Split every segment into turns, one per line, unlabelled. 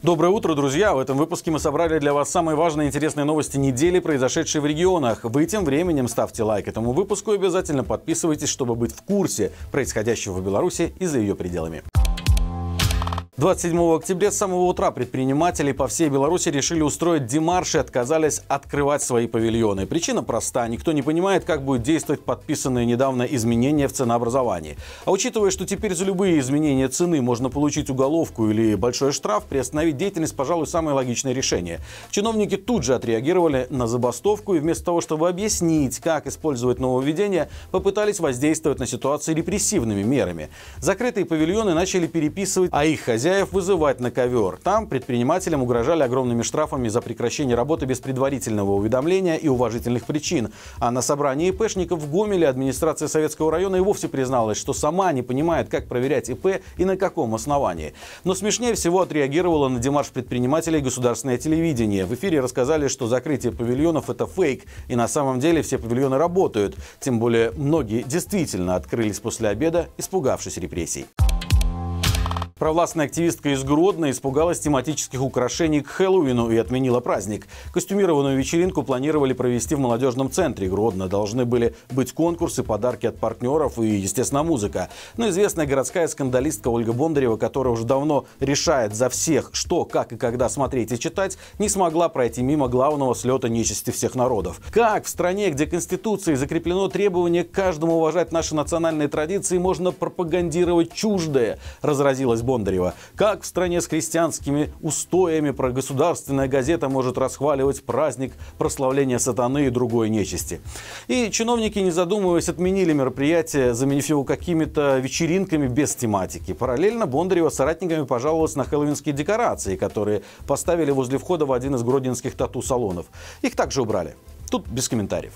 Доброе утро, друзья! В этом выпуске мы собрали для вас самые важные и интересные новости недели, произошедшие в регионах. Вы тем временем ставьте лайк этому выпуску и обязательно подписывайтесь, чтобы быть в курсе происходящего в Беларуси и за ее пределами. 27 октября с самого утра предприниматели по всей Беларуси решили устроить демарш и отказались открывать свои павильоны. Причина проста. Никто не понимает, как будет действовать подписанные недавно изменения в ценообразовании. А учитывая, что теперь за любые изменения цены можно получить уголовку или большой штраф, приостановить деятельность, пожалуй, самое логичное решение. Чиновники тут же отреагировали на забастовку и вместо того, чтобы объяснить, как использовать нововведение, попытались воздействовать на ситуацию репрессивными мерами. Закрытые павильоны начали переписывать, а их хозяева хозяев вызывать на ковер. Там предпринимателям угрожали огромными штрафами за прекращение работы без предварительного уведомления и уважительных причин. А на собрании ИПшников в Гомеле администрация Советского района и вовсе призналась, что сама не понимает, как проверять ИП и на каком основании. Но смешнее всего отреагировала на демарш предпринимателей государственное телевидение. В эфире рассказали, что закрытие павильонов – это фейк, и на самом деле все павильоны работают. Тем более многие действительно открылись после обеда, испугавшись репрессий. Провластная активистка из Гродно испугалась тематических украшений к Хэллоуину и отменила праздник. Костюмированную вечеринку планировали провести в молодежном центре Гродно. Должны были быть конкурсы, подарки от партнеров и, естественно, музыка. Но известная городская скандалистка Ольга Бондарева, которая уже давно решает за всех, что, как и когда смотреть и читать, не смогла пройти мимо главного слета нечисти всех народов. Как в стране, где Конституцией закреплено требование каждому уважать наши национальные традиции, можно пропагандировать чуждое, разразилась Бондарева. Как в стране с христианскими устоями про государственная газета может расхваливать праздник прославления сатаны и другой нечисти. И чиновники, не задумываясь, отменили мероприятие, заменив его какими-то вечеринками без тематики. Параллельно Бондарева с соратниками пожаловалась на хэллоуинские декорации, которые поставили возле входа в один из гродненских тату-салонов. Их также убрали. Тут без комментариев.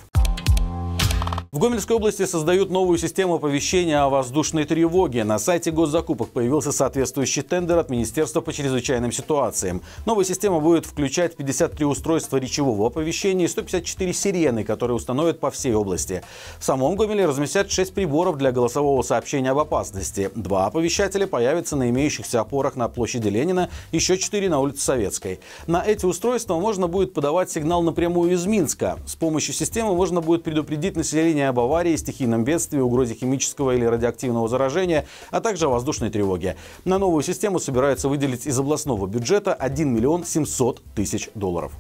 В Гомельской области создают новую систему оповещения о воздушной тревоге. На сайте госзакупок появился соответствующий тендер от Министерства по чрезвычайным ситуациям. Новая система будет включать 53 устройства речевого оповещения и 154 сирены, которые установят по всей области. В самом Гомеле разместят 6 приборов для голосового сообщения об опасности. Два оповещателя появятся на имеющихся опорах на площади Ленина, еще 4 на улице Советской. На эти устройства можно будет подавать сигнал напрямую из Минска. С помощью системы можно будет предупредить население сообщения об аварии, стихийном бедствии, угрозе химического или радиоактивного заражения, а также о воздушной тревоге. На новую систему собираются выделить из областного бюджета 1 миллион 700 тысяч долларов.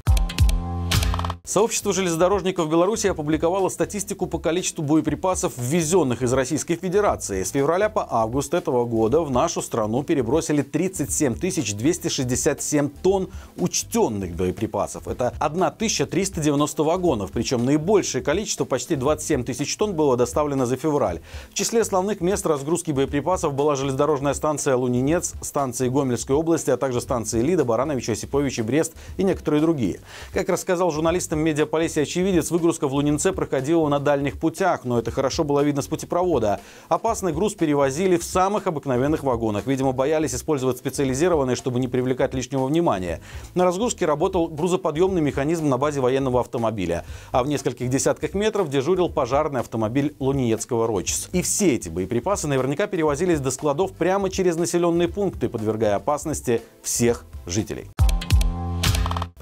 Сообщество железнодорожников Беларуси опубликовало статистику по количеству боеприпасов, ввезенных из Российской Федерации. С февраля по август этого года в нашу страну перебросили 37 267 тонн учтенных боеприпасов. Это 1390 вагонов, причем наибольшее количество, почти 27 тысяч тонн, было доставлено за февраль. В числе основных мест разгрузки боеприпасов была железнодорожная станция Лунинец, станции Гомельской области, а также станции Лида, Барановича, Осиповича, Брест и некоторые другие. Как рассказал журналист журналистам медиаполисе «Очевидец» выгрузка в Лунинце проходила на дальних путях, но это хорошо было видно с путепровода. Опасный груз перевозили в самых обыкновенных вагонах. Видимо, боялись использовать специализированные, чтобы не привлекать лишнего внимания. На разгрузке работал грузоподъемный механизм на базе военного автомобиля. А в нескольких десятках метров дежурил пожарный автомобиль Луниецкого РОЧС. И все эти боеприпасы наверняка перевозились до складов прямо через населенные пункты, подвергая опасности всех жителей.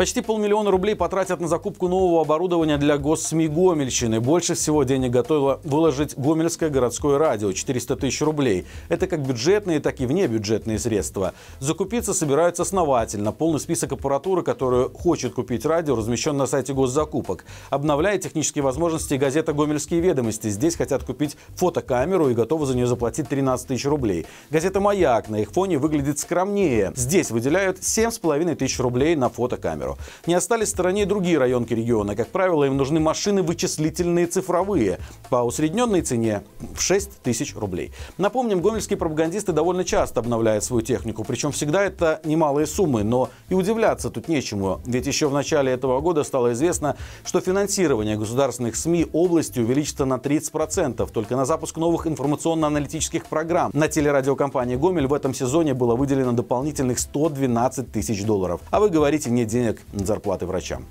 Почти полмиллиона рублей потратят на закупку нового оборудования для госсми Гомельщины. Больше всего денег готовило выложить Гомельское городское радио – 400 тысяч рублей. Это как бюджетные, так и внебюджетные средства. Закупиться собираются основательно. Полный список аппаратуры, которую хочет купить радио, размещен на сайте госзакупок. Обновляя технические возможности газета «Гомельские ведомости». Здесь хотят купить фотокамеру и готовы за нее заплатить 13 тысяч рублей. Газета «Маяк» на их фоне выглядит скромнее. Здесь выделяют 7,5 тысяч рублей на фотокамеру примеру. Не остались в стороне и другие районки региона. Как правило, им нужны машины вычислительные цифровые по усредненной цене в 6 тысяч рублей. Напомним, гомельские пропагандисты довольно часто обновляют свою технику, причем всегда это немалые суммы, но и удивляться тут нечему, ведь еще в начале этого года стало известно, что финансирование государственных СМИ области увеличится на 30%, только на запуск новых информационно-аналитических программ. На телерадиокомпании «Гомель» в этом сезоне было выделено дополнительных 112 тысяч долларов. А вы говорите, нет денег зарплаты врачам.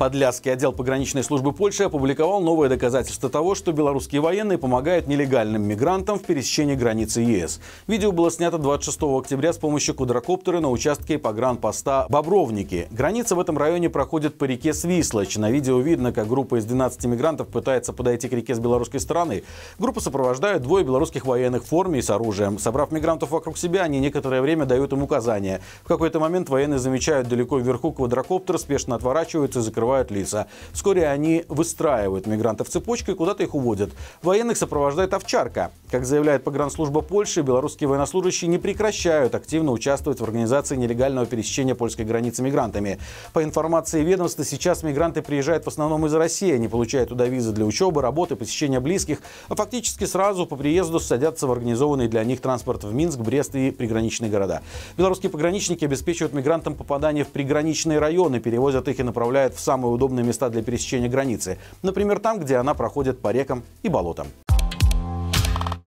Подляский отдел пограничной службы Польши опубликовал новое доказательство того, что белорусские военные помогают нелегальным мигрантам в пересечении границы ЕС. Видео было снято 26 октября с помощью квадрокоптера на участке погранпоста Бобровники. Граница в этом районе проходит по реке Свислочь. На видео видно, как группа из 12 мигрантов пытается подойти к реке с белорусской стороны. Группу сопровождают двое белорусских военных в форме и с оружием. Собрав мигрантов вокруг себя, они некоторое время дают им указания. В какой-то момент военные замечают далеко вверху квадрокоптер, спешно отворачиваются и закрывают закрывают лица. Вскоре они выстраивают мигрантов цепочкой, и куда-то их уводят. Военных сопровождает овчарка. Как заявляет погранслужба Польши, белорусские военнослужащие не прекращают активно участвовать в организации нелегального пересечения польской границы мигрантами. По информации ведомства, сейчас мигранты приезжают в основном из России, не получая туда визы для учебы, работы, посещения близких, а фактически сразу по приезду садятся в организованный для них транспорт в Минск, Брест и приграничные города. Белорусские пограничники обеспечивают мигрантам попадание в приграничные районы, перевозят их и направляют в сам самые удобные места для пересечения границы, например, там, где она проходит по рекам и болотам.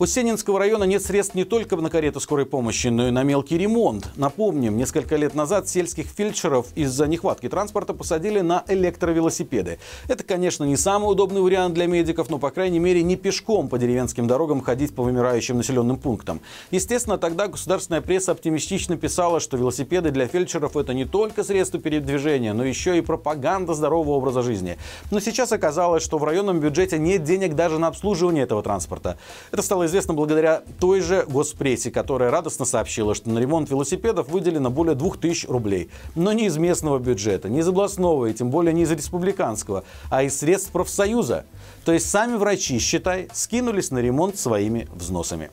У Сенинского района нет средств не только на карету скорой помощи, но и на мелкий ремонт. Напомним, несколько лет назад сельских фельдшеров из-за нехватки транспорта посадили на электровелосипеды. Это, конечно, не самый удобный вариант для медиков, но, по крайней мере, не пешком по деревенским дорогам ходить по вымирающим населенным пунктам. Естественно, тогда государственная пресса оптимистично писала, что велосипеды для фельдшеров – это не только средство передвижения, но еще и пропаганда здорового образа жизни. Но сейчас оказалось, что в районном бюджете нет денег даже на обслуживание этого транспорта. Это стало известно благодаря той же госпрессе, которая радостно сообщила, что на ремонт велосипедов выделено более 2000 рублей. Но не из местного бюджета, не из областного и тем более не из республиканского, а из средств профсоюза. То есть сами врачи, считай, скинулись на ремонт своими взносами.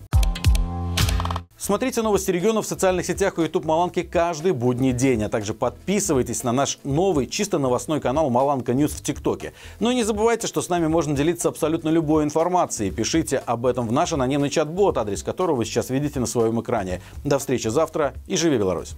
Смотрите новости региона в социальных сетях и YouTube Маланки каждый будний день, а также подписывайтесь на наш новый чисто новостной канал Маланка Ньюс в ТикТоке. Ну и не забывайте, что с нами можно делиться абсолютно любой информацией. Пишите об этом в наш анонимный чат-бот, адрес которого вы сейчас видите на своем экране. До встречи завтра и живи Беларусь!